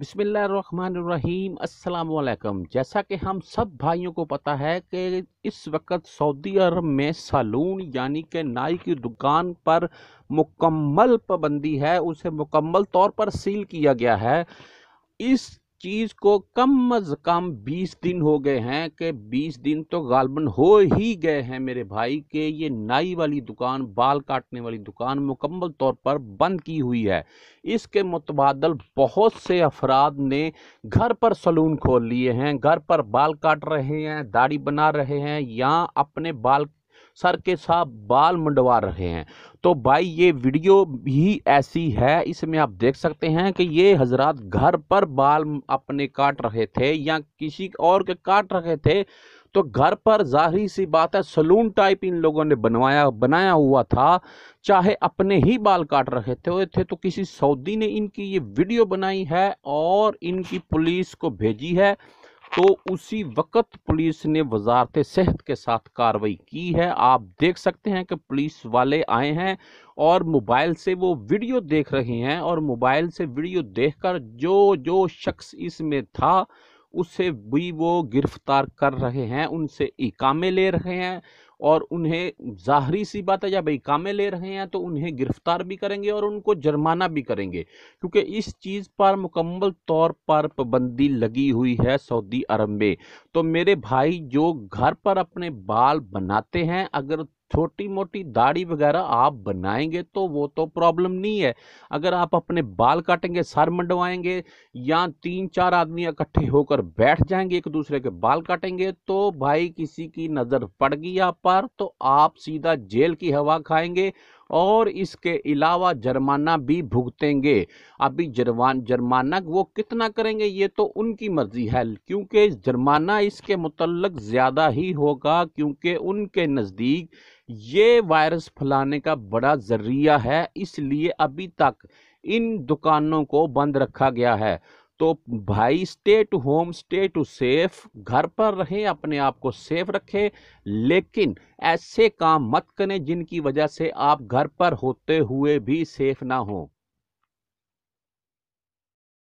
بسم اللہ الرحمن الرحیم السلام علیکم جیسا کہ ہم سب بھائیوں کو پتہ ہے کہ اس وقت سعودی عرب میں سالون یعنی کہ نائی کی دکان پر مکمل پابندی ہے اسے مکمل طور پر سیل کیا گیا ہے اس چیز کو کم از کم بیس دن ہو گئے ہیں کہ بیس دن تو غالباً ہو ہی گئے ہیں میرے بھائی کہ یہ نائی والی دکان بال کاٹنے والی دکان مکمل طور پر بند کی ہوئی ہے اس کے متبادل بہت سے افراد نے گھر پر سلون کھول لیے ہیں گھر پر بال کاٹ رہے ہیں داڑھی بنا رہے ہیں یا اپنے بال سر کے ساتھ بال منڈوا رہے ہیں تو بھائی یہ ویڈیو بھی ایسی ہے اس میں آپ دیکھ سکتے ہیں کہ یہ حضرات گھر پر بال اپنے کاٹ رہے تھے یا کسی اور کے کاٹ رہے تھے تو گھر پر ظاہری سی بات ہے سلون ٹائپ ان لوگوں نے بنوایا بنایا ہوا تھا چاہے اپنے ہی بال کاٹ تھے ہوئے تھے تو کسی سعودی نے ان کی یہ ویڈیو بنائی ہے اور ان کی پولیس کو بھیجی ہے تو اسی وقت پولیس نے وزارت صحت کے ساتھ کاروائی کی ہے آپ دیکھ سکتے ہیں کہ پولیس والے آئے ہیں اور موبائل سے وہ ویڈیو دیکھ رہے ہیں اور موبائل سے ویڈیو دیکھ کر جو جو شخص اس میں تھا اسے بھی وہ گرفتار کر رہے ہیں ان سے اکامے لے رہے ہیں اور انہیں ظاہری سی بات ہے یا بھائی کامیں لے رہے ہیں تو انہیں گرفتار بھی کریں گے اور ان کو جرمانہ بھی کریں گے کیونکہ اس چیز پر مکمل طور پر پابندی لگی ہوئی ہے سعودی عرب میں تو میرے بھائی جو گھر پر اپنے بال بناتے ہیں اگر چھوٹی موٹی داڑھی وغیرہ آپ بنائیں گے تو وہ تو پرابلم نہیں ہے اگر آپ اپنے بال کاٹیں گے سر منڈوائیں گے یا تین چار آدمی اکٹھے ہو کر بیٹھ جائیں گے ایک دوسرے کے بال کاٹیں گے تو بھائی کسی کی نظر پڑ گئی آپ پر تو آپ سیدھا جیل کی ہوا کھائیں گے اور اس کے علاوہ جرمانہ بھی بھگتیں گے ابھی جرمان جرمانہ وہ کتنا کریں گے یہ تو ان کی مرضی ہے کیونکہ جرمانہ اس کے متعلق زیادہ ہی ہوگا کیونکہ ان کے نزدیک یہ وائرس پھیلانے کا بڑا ذریعہ ہے اس لیے ابھی تک ان دکانوں کو بند رکھا گیا ہے تو بھائی stay to home stay to safe گھر پر رہیں اپنے آپ کو سیف رکھیں لیکن ایسے کام مت کریں جن کی وجہ سے آپ گھر پر ہوتے ہوئے بھی سیف نہ ہوں